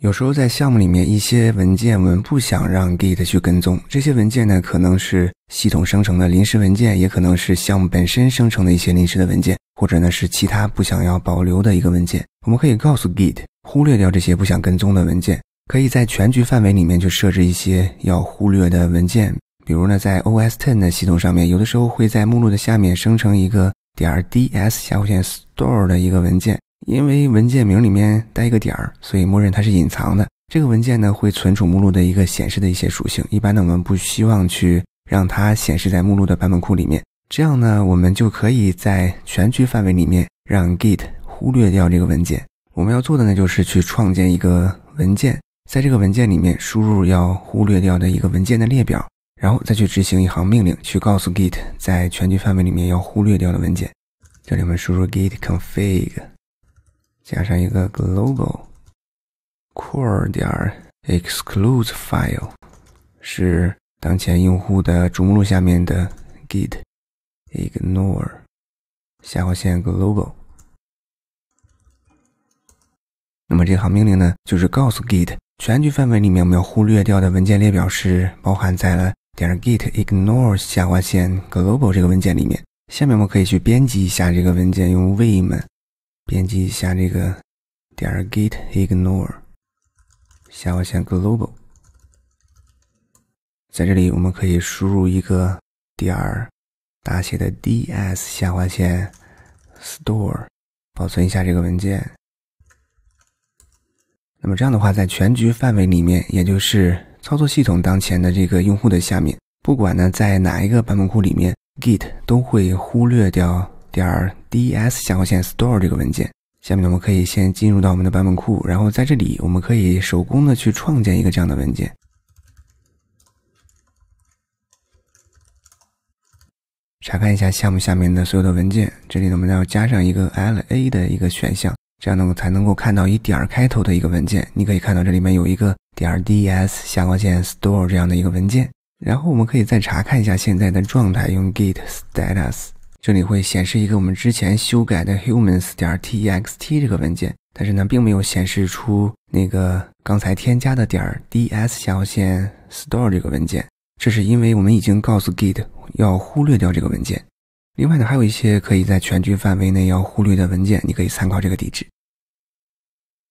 有时候在项目里面，一些文件我们不想让 Git 去跟踪。这些文件呢，可能是系统生成的临时文件，也可能是项目本身生成的一些临时的文件，或者呢是其他不想要保留的一个文件。我们可以告诉 Git 忽略掉这些不想跟踪的文件。可以在全局范围里面去设置一些要忽略的文件。比如呢，在 OS Ten 的系统上面，有的时候会在目录的下面生成一个点儿 DS 下划线 Store 的一个文件。因为文件名里面带一个点儿，所以默认它是隐藏的。这个文件呢，会存储目录的一个显示的一些属性。一般呢我们不希望去让它显示在目录的版本库里面。这样呢，我们就可以在全局范围里面让 Git 忽略掉这个文件。我们要做的呢，就是去创建一个文件，在这个文件里面输入要忽略掉的一个文件的列表，然后再去执行一行命令，去告诉 Git 在全局范围里面要忽略掉的文件。这里我们输入 Git config。加上一个 global，core 点 exclude file，是当前用户的主目录下面的 git ignore 下划线 global。那么这行命令呢，就是告诉 git 全局范围里面我们要忽略掉的文件列表是包含在了点儿 git ignore 下划线 global 这个文件里面。下面我们可以去编辑一下这个文件，用 vim。编辑一下这个点儿，git ignore，下划线 global，在这里我们可以输入一个点儿大写的 DS 下划线 store，保存一下这个文件。那么这样的话，在全局范围里面，也就是操作系统当前的这个用户的下面，不管呢在哪一个版本库里面，git 都会忽略掉点儿。d s 下划线 store 这个文件，下面我们可以先进入到我们的版本库，然后在这里我们可以手工的去创建一个这样的文件。查看一下项目下面的所有的文件，这里呢我们要加上一个 l a 的一个选项，这样呢我才能够看到以点儿开头的一个文件。你可以看到这里面有一个点儿 d s 下划线 store 这样的一个文件，然后我们可以再查看一下现在的状态，用 git status。这里会显示一个我们之前修改的 humans 点 t x t 这个文件，但是呢，并没有显示出那个刚才添加的点 d s 下划线 store 这个文件，这是因为我们已经告诉 git 要忽略掉这个文件。另外呢，还有一些可以在全局范围内要忽略的文件，你可以参考这个地址。